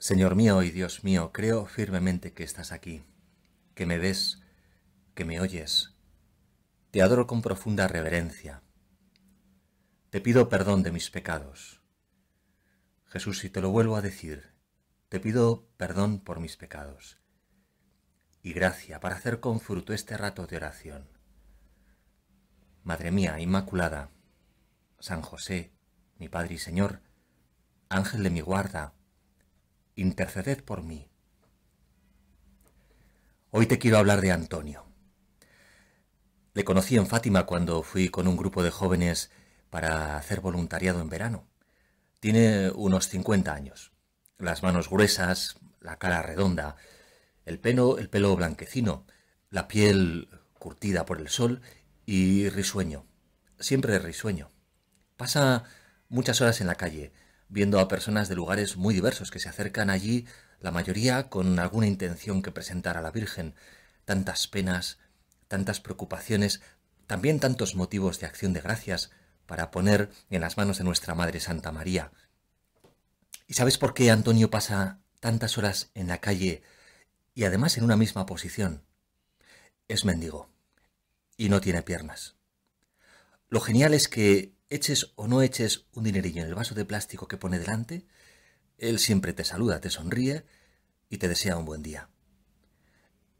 Señor mío y Dios mío, creo firmemente que estás aquí, que me ves, que me oyes. Te adoro con profunda reverencia. Te pido perdón de mis pecados. Jesús, si te lo vuelvo a decir, te pido perdón por mis pecados y gracia para hacer con fruto este rato de oración. Madre mía Inmaculada, San José, mi Padre y Señor, Ángel de mi guarda, interceded por mí. Hoy te quiero hablar de Antonio. Le conocí en Fátima cuando fui con un grupo de jóvenes para hacer voluntariado en verano. Tiene unos 50 años, las manos gruesas, la cara redonda, el pelo, el pelo blanquecino, la piel curtida por el sol y risueño, siempre risueño. Pasa muchas horas en la calle, viendo a personas de lugares muy diversos que se acercan allí, la mayoría con alguna intención que presentar a la Virgen. Tantas penas, tantas preocupaciones, también tantos motivos de acción de gracias para poner en las manos de nuestra Madre Santa María. ¿Y sabes por qué Antonio pasa tantas horas en la calle y además en una misma posición? Es mendigo y no tiene piernas. Lo genial es que Eches o no eches un dinerillo en el vaso de plástico que pone delante, él siempre te saluda, te sonríe y te desea un buen día.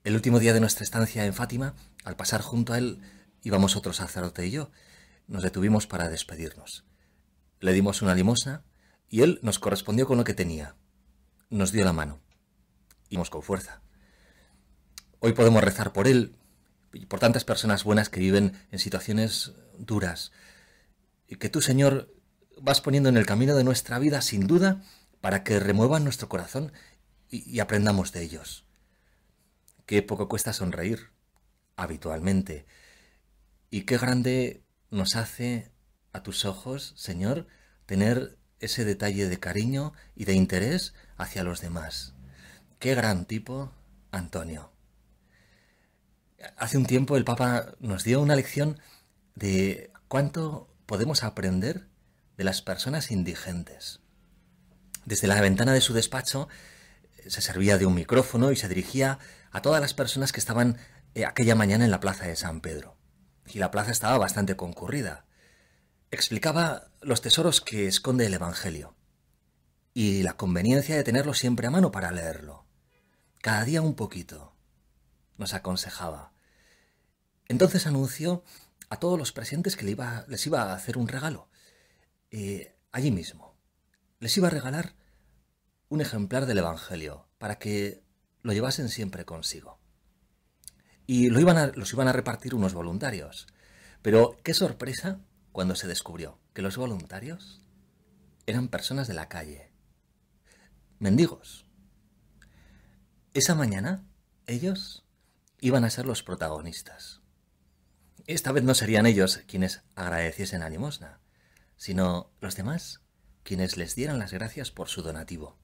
El último día de nuestra estancia en Fátima, al pasar junto a él, íbamos otro sacerdote y yo. Nos detuvimos para despedirnos. Le dimos una limosna y él nos correspondió con lo que tenía. Nos dio la mano. Íbamos con fuerza. Hoy podemos rezar por él y por tantas personas buenas que viven en situaciones duras, y que tú, Señor, vas poniendo en el camino de nuestra vida, sin duda, para que remuevan nuestro corazón y, y aprendamos de ellos. Qué poco cuesta sonreír, habitualmente, y qué grande nos hace a tus ojos, Señor, tener ese detalle de cariño y de interés hacia los demás. Qué gran tipo, Antonio. Hace un tiempo el Papa nos dio una lección de cuánto podemos aprender de las personas indigentes. Desde la ventana de su despacho eh, se servía de un micrófono y se dirigía a todas las personas que estaban eh, aquella mañana en la plaza de San Pedro. Y la plaza estaba bastante concurrida. Explicaba los tesoros que esconde el Evangelio y la conveniencia de tenerlo siempre a mano para leerlo. Cada día un poquito, nos aconsejaba. Entonces anunció a todos los presentes que les iba a hacer un regalo. Eh, allí mismo. Les iba a regalar un ejemplar del Evangelio para que lo llevasen siempre consigo. Y lo los iban a repartir unos voluntarios. Pero qué sorpresa cuando se descubrió que los voluntarios eran personas de la calle, mendigos. Esa mañana ellos iban a ser los protagonistas. Esta vez no serían ellos quienes agradeciesen la limosna, sino los demás quienes les dieran las gracias por su donativo.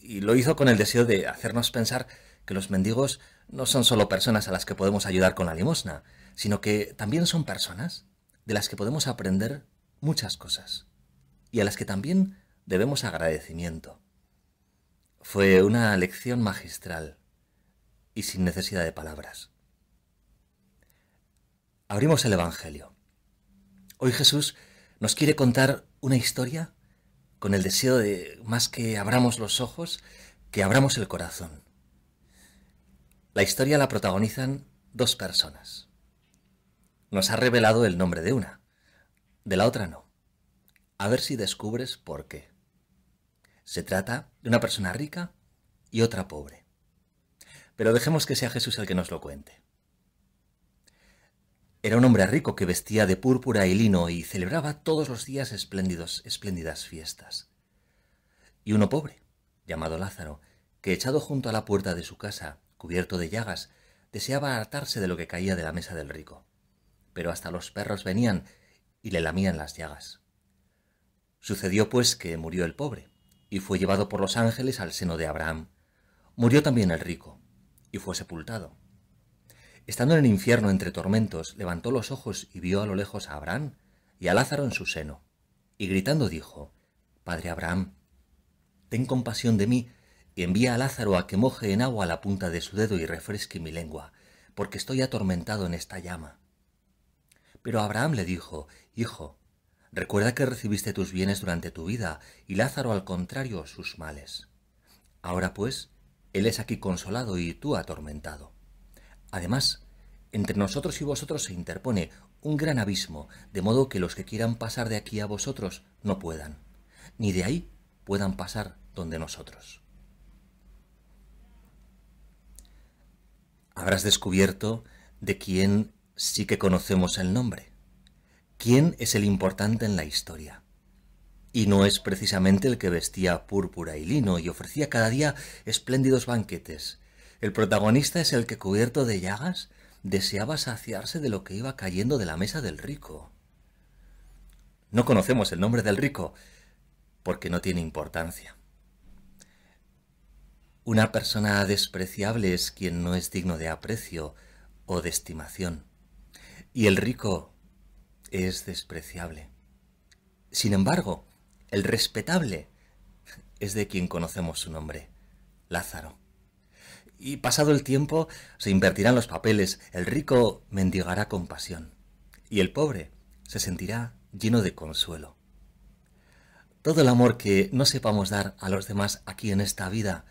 Y lo hizo con el deseo de hacernos pensar que los mendigos no son solo personas a las que podemos ayudar con la limosna, sino que también son personas de las que podemos aprender muchas cosas y a las que también debemos agradecimiento. Fue una lección magistral y sin necesidad de palabras. Abrimos el Evangelio. Hoy Jesús nos quiere contar una historia con el deseo de, más que abramos los ojos, que abramos el corazón. La historia la protagonizan dos personas. Nos ha revelado el nombre de una, de la otra no. A ver si descubres por qué. Se trata de una persona rica y otra pobre. Pero dejemos que sea Jesús el que nos lo cuente. Era un hombre rico que vestía de púrpura y lino y celebraba todos los días espléndidos, espléndidas fiestas. Y uno pobre, llamado Lázaro, que echado junto a la puerta de su casa, cubierto de llagas, deseaba hartarse de lo que caía de la mesa del rico. Pero hasta los perros venían y le lamían las llagas. Sucedió pues que murió el pobre, y fue llevado por los ángeles al seno de Abraham. Murió también el rico, y fue sepultado. Estando en el infierno entre tormentos, levantó los ojos y vio a lo lejos a Abraham y a Lázaro en su seno, y gritando dijo, Padre Abraham, ten compasión de mí y envía a Lázaro a que moje en agua la punta de su dedo y refresque mi lengua, porque estoy atormentado en esta llama. Pero Abraham le dijo, Hijo, recuerda que recibiste tus bienes durante tu vida, y Lázaro al contrario sus males. Ahora pues, él es aquí consolado y tú atormentado. Además, entre nosotros y vosotros se interpone un gran abismo, de modo que los que quieran pasar de aquí a vosotros no puedan, ni de ahí puedan pasar donde nosotros. Habrás descubierto de quién sí que conocemos el nombre, quién es el importante en la historia. Y no es precisamente el que vestía púrpura y lino y ofrecía cada día espléndidos banquetes, el protagonista es el que, cubierto de llagas, deseaba saciarse de lo que iba cayendo de la mesa del rico. No conocemos el nombre del rico porque no tiene importancia. Una persona despreciable es quien no es digno de aprecio o de estimación. Y el rico es despreciable. Sin embargo, el respetable es de quien conocemos su nombre, Lázaro y pasado el tiempo se invertirán los papeles, el rico mendigará con pasión y el pobre se sentirá lleno de consuelo. Todo el amor que no sepamos dar a los demás aquí en esta vida,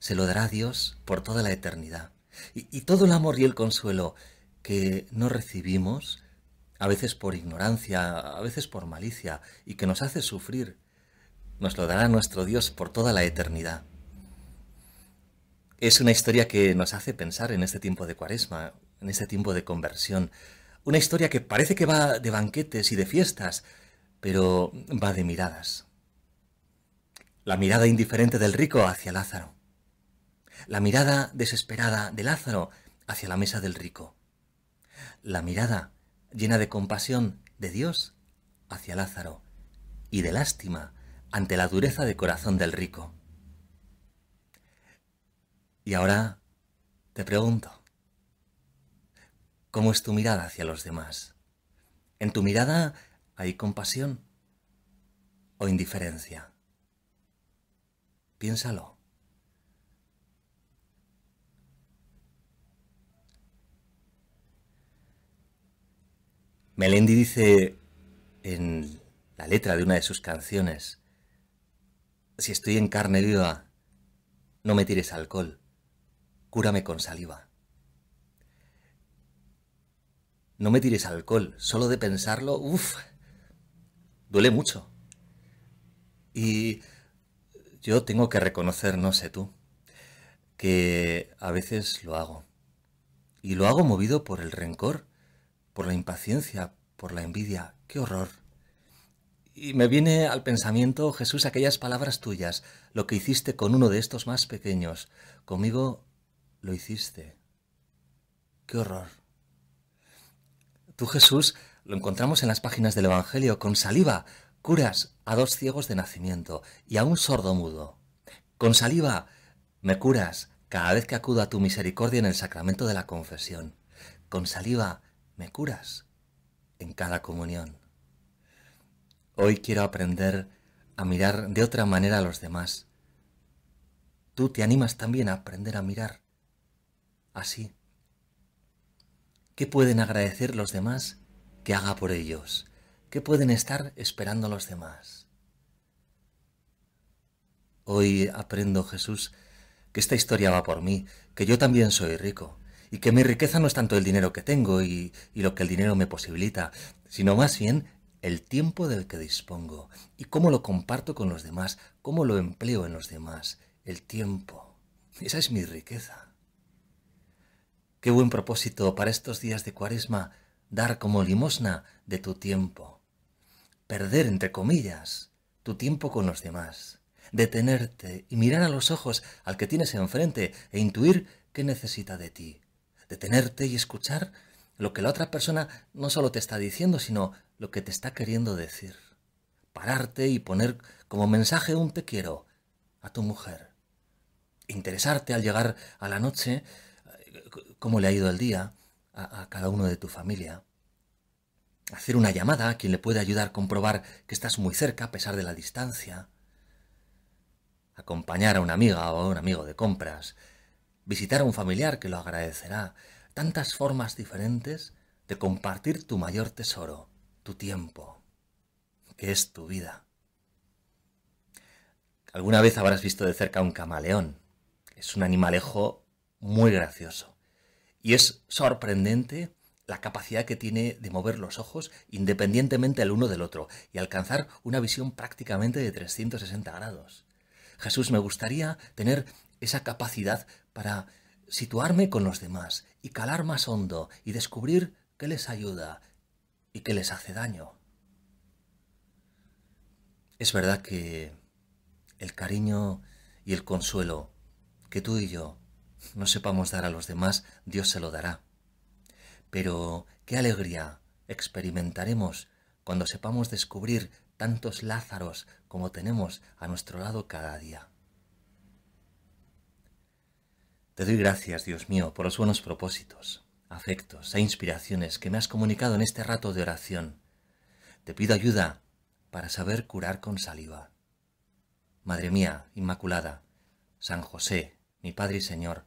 se lo dará Dios por toda la eternidad. y todo el amor y el consuelo que no recibimos, a veces por ignorancia, a veces por malicia, y que nos hace sufrir, nos lo dará nuestro Dios por toda la eternidad. Es una historia que nos hace pensar en este tiempo de cuaresma, en este tiempo de conversión. Una historia que parece que va de banquetes y de fiestas, pero va de miradas. La mirada indiferente del rico hacia Lázaro. La mirada desesperada de Lázaro hacia la mesa del rico. La mirada llena de compasión de Dios hacia Lázaro y de lástima ante la dureza de corazón del rico. Y ahora te pregunto, ¿cómo es tu mirada hacia los demás? ¿En tu mirada hay compasión o indiferencia? Piénsalo. Melendi dice en la letra de una de sus canciones, si estoy en carne viva, no me tires alcohol cúrame con saliva. No me tires alcohol, solo de pensarlo, uff, duele mucho. Y yo tengo que reconocer, no sé tú, que a veces lo hago. Y lo hago movido por el rencor, por la impaciencia, por la envidia. ¡Qué horror! Y me viene al pensamiento, Jesús, aquellas palabras tuyas, lo que hiciste con uno de estos más pequeños. Conmigo lo hiciste. ¡Qué horror! Tú, Jesús, lo encontramos en las páginas del Evangelio, con saliva, curas a dos ciegos de nacimiento y a un sordo mudo. Con saliva, me curas cada vez que acudo a tu misericordia en el sacramento de la confesión. Con saliva, me curas en cada comunión. Hoy quiero aprender a mirar de otra manera a los demás. Tú te animas también a aprender a mirar así. ¿Qué pueden agradecer los demás que haga por ellos? ¿Qué pueden estar esperando los demás? Hoy aprendo, Jesús, que esta historia va por mí, que yo también soy rico, y que mi riqueza no es tanto el dinero que tengo y, y lo que el dinero me posibilita, sino más bien el tiempo del que dispongo y cómo lo comparto con los demás, cómo lo empleo en los demás, el tiempo. Esa es mi riqueza. Qué buen propósito para estos días de cuaresma dar como limosna de tu tiempo. Perder, entre comillas, tu tiempo con los demás. Detenerte y mirar a los ojos al que tienes enfrente e intuir qué necesita de ti. Detenerte y escuchar lo que la otra persona no solo te está diciendo, sino lo que te está queriendo decir. Pararte y poner como mensaje un te quiero a tu mujer. Interesarte al llegar a la noche cómo le ha ido el día a, cada uno de tu familia. Hacer una llamada a quien le puede ayudar a comprobar que estás muy cerca a pesar de la distancia. Acompañar a una amiga o a un amigo de compras. Visitar a un familiar que lo agradecerá. Tantas formas diferentes de compartir tu mayor tesoro, tu tiempo, que es tu vida. Alguna vez habrás visto de cerca un camaleón. Es un animalejo muy gracioso. Y es sorprendente la capacidad que tiene de mover los ojos independientemente el uno del otro y alcanzar una visión prácticamente de 360 grados. Jesús, me gustaría tener esa capacidad para situarme con los demás y calar más hondo y descubrir qué les ayuda y qué les hace daño. Es verdad que el cariño y el consuelo que tú y yo no sepamos dar a los demás, Dios se lo dará. Pero qué alegría experimentaremos cuando sepamos descubrir tantos Lázaros como tenemos a nuestro lado cada día. Te doy gracias, Dios mío, por los buenos propósitos, afectos e inspiraciones que me has comunicado en este rato de oración. Te pido ayuda para saber curar con saliva. Madre mía, Inmaculada, San José, mi Padre y Señor,